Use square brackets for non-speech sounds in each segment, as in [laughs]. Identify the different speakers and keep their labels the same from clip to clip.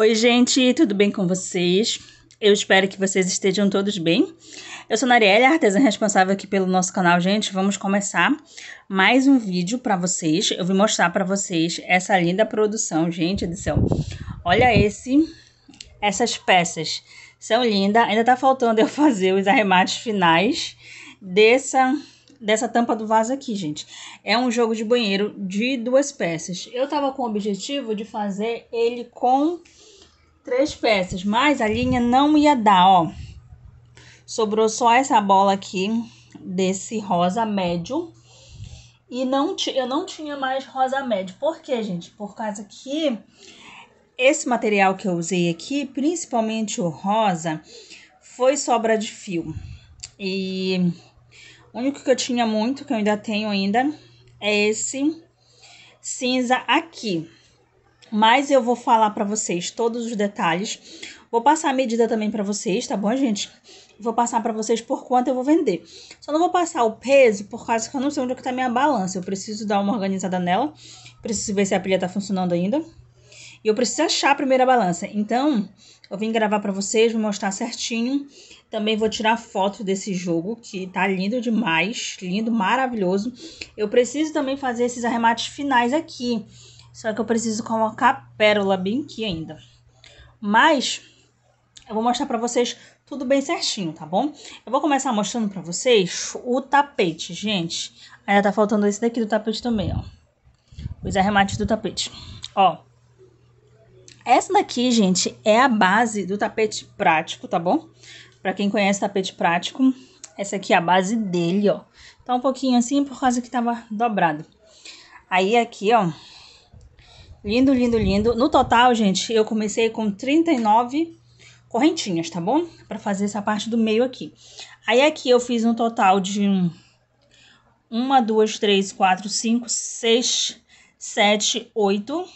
Speaker 1: Oi, gente, tudo bem com vocês? Eu espero que vocês estejam todos bem. Eu sou a Narielle, artesã responsável aqui pelo nosso canal. Gente, vamos começar mais um vídeo para vocês. Eu vim mostrar para vocês essa linda produção, gente do céu. Olha esse, essas peças são lindas. Ainda tá faltando eu [laughs] fazer os arremates finais dessa dessa tampa do vaso aqui, gente. É um jogo de banheiro de duas peças. Eu tava com o objetivo de fazer ele com três peças, mas a linha não ia dar, ó. Sobrou só essa bola aqui desse rosa médio. E não eu não tinha mais rosa médio. Por quê, gente? Por causa que esse material que eu usei aqui, principalmente o rosa, foi sobra de fio. E o único que eu tinha muito, que eu ainda tenho ainda, é esse cinza aqui mas eu vou falar para vocês todos os detalhes. Vou passar a medida também para vocês, tá bom, gente? Vou passar para vocês por quanto eu vou vender. Só não vou passar o peso por causa que eu não sei onde é que tá minha balança. Eu preciso dar uma organizada nela, preciso ver se a pilha tá funcionando ainda. E eu preciso achar a primeira balança. Então, eu vim gravar para vocês, vou mostrar certinho. Também vou tirar foto desse jogo, que tá lindo demais, lindo, maravilhoso. Eu preciso também fazer esses arremates finais aqui só que eu preciso colocar pérola bem aqui ainda. Mas eu vou mostrar para vocês tudo bem certinho, tá bom? Eu vou começar mostrando para vocês o tapete, gente. Ainda tá faltando esse daqui do tapete também, ó. Os arremates do tapete. Ó. Essa daqui, gente, é a base do tapete prático, tá bom? Pra quem conhece tapete prático, essa aqui é a base dele, ó. Tá um pouquinho assim por causa que tava dobrado. Aí aqui, ó, Lindo, lindo, lindo. No total, gente, eu comecei com 39 correntinhas, tá bom? Pra fazer essa parte do meio aqui. Aí aqui é eu fiz um total de um, uma, duas, três, quatro, cinco, seis, sete, oito,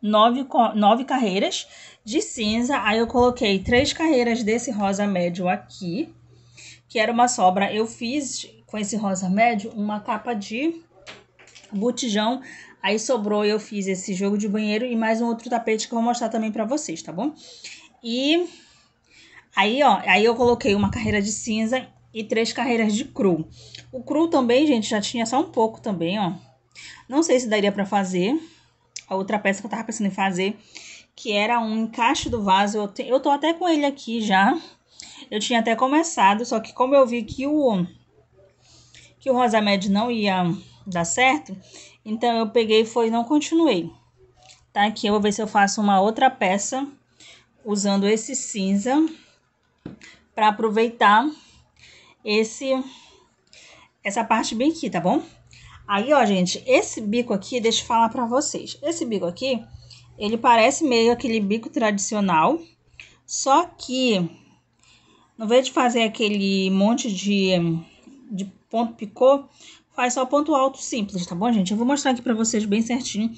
Speaker 1: nove, nove carreiras de cinza. Aí eu coloquei três carreiras desse rosa médio aqui, que era uma sobra. Eu fiz com esse rosa médio uma capa de botijão. Aí sobrou e eu fiz esse jogo de banheiro e mais um outro tapete que eu vou mostrar também pra vocês, tá bom? E aí, ó, aí eu coloquei uma carreira de cinza e três carreiras de cru. O cru também, gente, já tinha só um pouco também, ó. Não sei se daria pra fazer. A outra peça que eu tava pensando em fazer, que era um encaixe do vaso. Eu, te, eu tô até com ele aqui já. Eu tinha até começado, só que como eu vi que o... Que o Rosamed não ia dá certo? Então, eu peguei foi não continuei. Tá aqui, eu vou ver se eu faço uma outra peça usando esse cinza para aproveitar esse essa parte bem aqui, tá bom? Aí, ó, gente, esse bico aqui, deixa eu falar para vocês. Esse bico aqui, ele parece meio aquele bico tradicional, só que no vez de fazer aquele monte de, de ponto picô, faz só ponto alto simples, tá bom, gente? Eu vou mostrar aqui pra vocês bem certinho.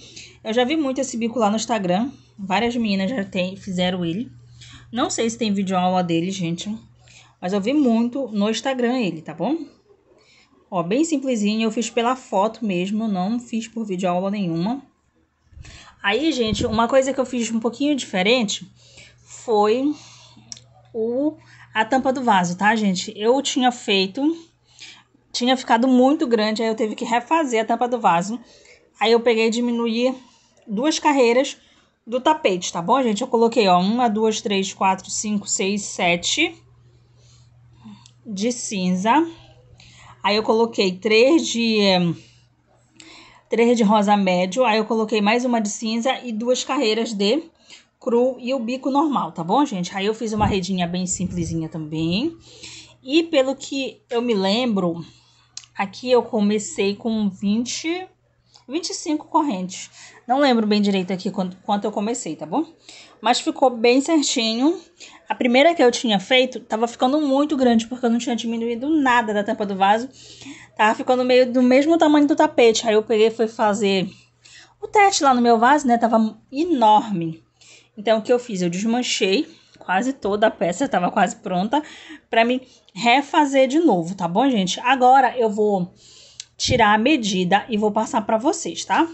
Speaker 1: Eu já vi muito esse bico lá no Instagram, várias meninas já tem, fizeram ele. Não sei se tem vídeo aula dele, gente, mas eu vi muito no Instagram ele, tá bom? Ó, bem simplesinho, eu fiz pela foto mesmo, não fiz por vídeo aula nenhuma. Aí, gente, uma coisa que eu fiz um pouquinho diferente foi o a tampa do vaso, tá, gente? Eu tinha feito tinha ficado muito grande, aí eu teve que refazer a tampa do vaso. Aí eu peguei e diminuí duas carreiras do tapete, tá bom, gente? Eu coloquei, ó, uma, duas, três, quatro, cinco, seis, sete de cinza. Aí eu coloquei três de três de rosa médio, aí eu coloquei mais uma de cinza e duas carreiras de cru e o bico normal, tá bom, gente? Aí eu fiz uma redinha bem simplesinha também. E pelo que eu me lembro, Aqui eu comecei com 20, 25 correntes. Não lembro bem direito aqui quanto, quanto eu comecei, tá bom? Mas ficou bem certinho. A primeira que eu tinha feito tava ficando muito grande, porque eu não tinha diminuído nada da tampa do vaso. Tava ficando meio do mesmo tamanho do tapete. Aí eu peguei e fui fazer o teste lá no meu vaso, né? Tava enorme. Então, o que eu fiz? Eu desmanchei quase toda a peça, estava quase pronta para me refazer de novo, tá bom, gente? Agora eu vou tirar a medida e vou passar para vocês, tá?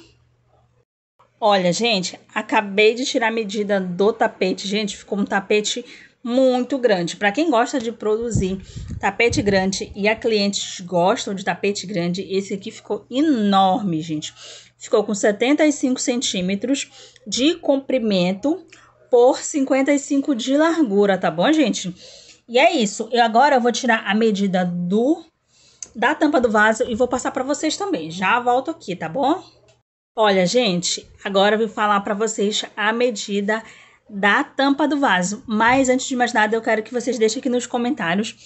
Speaker 1: Olha, gente, acabei de tirar a medida do tapete, gente, ficou um tapete muito grande. Para quem gosta de produzir tapete grande e a clientes gostam de tapete grande, esse aqui ficou enorme, gente. Ficou com 75 centímetros de comprimento por 55 de largura, tá bom, gente? E é isso. Eu agora eu vou tirar a medida do da tampa do vaso e vou passar para vocês também. Já volto aqui, tá bom? Olha, gente, agora eu vou falar para vocês a medida da tampa do vaso. Mas antes de mais nada, eu quero que vocês deixem aqui nos comentários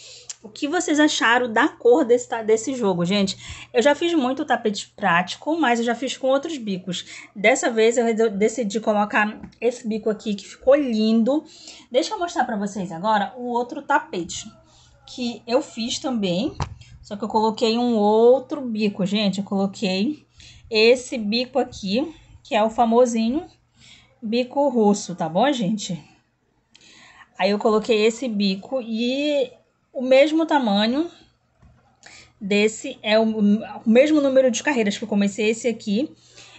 Speaker 1: o que vocês acharam da cor desse, desse jogo, gente. Eu já fiz muito tapete prático, mas eu já fiz com outros bicos. Dessa vez eu decidi colocar esse bico aqui, que ficou lindo. Deixa eu mostrar para vocês agora o outro tapete, que eu fiz também, só que eu coloquei um outro bico, gente. Eu coloquei esse bico aqui, que é o famosinho bico russo, tá bom, gente? Aí eu coloquei esse bico e o mesmo tamanho desse, é o, o mesmo número de carreiras que eu comecei esse aqui.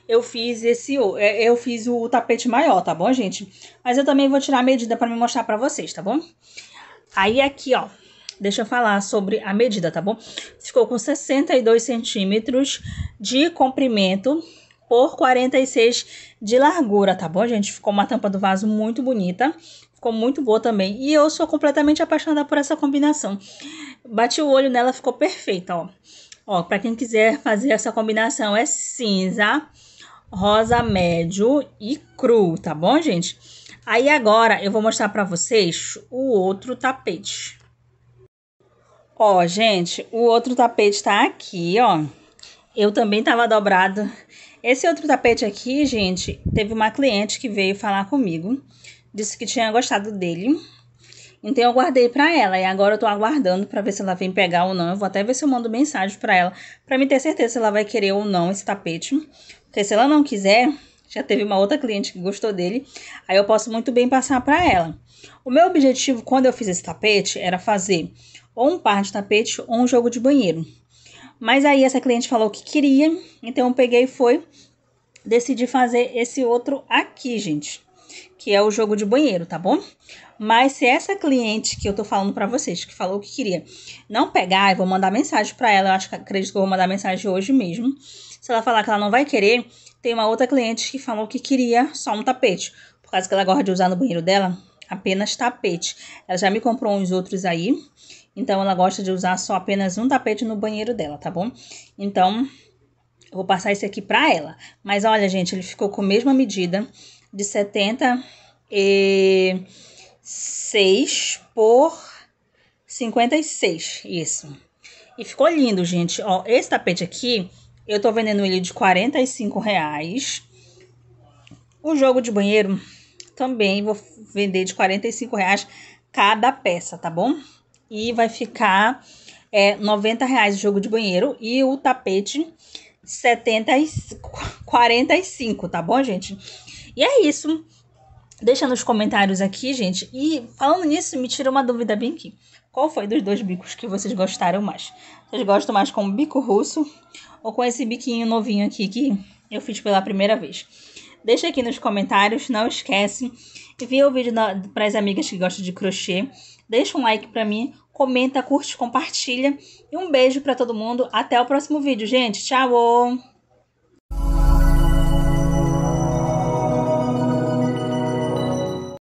Speaker 1: Eu fiz esse, é, eu fiz o tapete maior, tá bom, gente? Mas eu também vou tirar a medida para me mostrar para vocês, tá bom? Aí aqui, ó, deixa eu falar sobre a medida, tá bom? Ficou com 62 centímetros de comprimento por 46 de largura, tá bom, gente? Ficou uma tampa do vaso muito bonita ficou muito boa também. E eu sou completamente apaixonada por essa combinação. Bati o olho nela, ficou perfeita, ó. Ó, para quem quiser fazer essa combinação é cinza, rosa médio e cru, tá bom, gente? Aí agora eu vou mostrar para vocês o outro tapete. Ó, gente, o outro tapete tá aqui, ó. Eu também tava dobrado. Esse outro tapete aqui, gente, teve uma cliente que veio falar comigo disse que tinha gostado dele. Então eu guardei para ela e agora eu tô aguardando para ver se ela vem pegar ou não. Eu vou até ver se eu mando mensagem para ela para me ter certeza se ela vai querer ou não esse tapete. Porque se ela não quiser, já teve uma outra cliente que gostou dele, aí eu posso muito bem passar para ela. O meu objetivo quando eu fiz esse tapete era fazer ou um par de tapete ou um jogo de banheiro. Mas aí essa cliente falou que queria, então eu peguei e foi decidi fazer esse outro aqui, gente que é o jogo de banheiro, tá bom? Mas se essa cliente que eu tô falando para vocês, que falou que queria, não pegar, eu vou mandar mensagem para ela, eu acho que acredito que eu vou mandar mensagem hoje mesmo. Se ela falar que ela não vai querer, tem uma outra cliente que falou que queria só um tapete, por causa que ela gosta de usar no banheiro dela apenas tapete. Ela já me comprou uns outros aí, então ela gosta de usar só apenas um tapete no banheiro dela, tá bom? Então, eu vou passar esse aqui para ela. Mas olha, gente, ele ficou com a mesma medida de 76 por 56, isso. E ficou lindo, gente. Ó, esse tapete aqui, eu tô vendendo ele de 45 reais. O jogo de banheiro também vou vender de 45 reais cada peça, tá bom? E vai ficar é, 90 reais o jogo de banheiro e o tapete 70 e 45, tá bom, gente? E é isso. Deixa nos comentários aqui, gente. E falando nisso, me tira uma dúvida bem aqui. Qual foi dos dois bicos que vocês gostaram mais? Vocês gostam mais com o bico russo ou com esse biquinho novinho aqui que eu fiz pela primeira vez? Deixa aqui nos comentários, não esquece. Envia o vídeo para as amigas que gostam de crochê. Deixa um like para mim, comenta, curte, compartilha. E um beijo para todo mundo. Até o próximo vídeo, gente. Tchau!